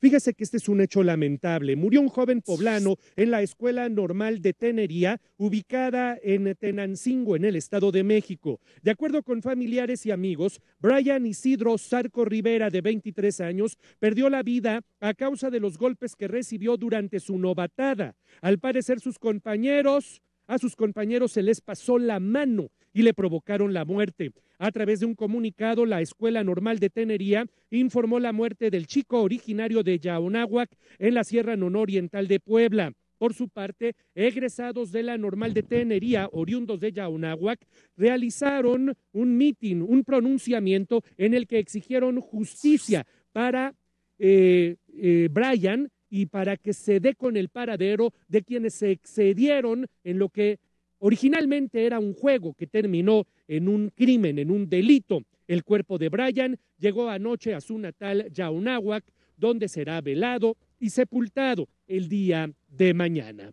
Fíjese que este es un hecho lamentable. Murió un joven poblano en la Escuela Normal de Tenería, ubicada en Tenancingo, en el Estado de México. De acuerdo con familiares y amigos, Brian Isidro Sarco Rivera, de 23 años, perdió la vida a causa de los golpes que recibió durante su novatada. Al parecer, sus compañeros, a sus compañeros se les pasó la mano y le provocaron la muerte. A través de un comunicado, la Escuela Normal de Tenería informó la muerte del chico originario de Yaonáhuac en la Sierra Nororiental de Puebla. Por su parte, egresados de la Normal de Tenería, oriundos de Yaonáhuac, realizaron un mitin, un pronunciamiento en el que exigieron justicia para eh, eh, Brian y para que se dé con el paradero de quienes se excedieron en lo que Originalmente era un juego que terminó en un crimen, en un delito. El cuerpo de Brian llegó anoche a su natal Yaunáhuac, donde será velado y sepultado el día de mañana.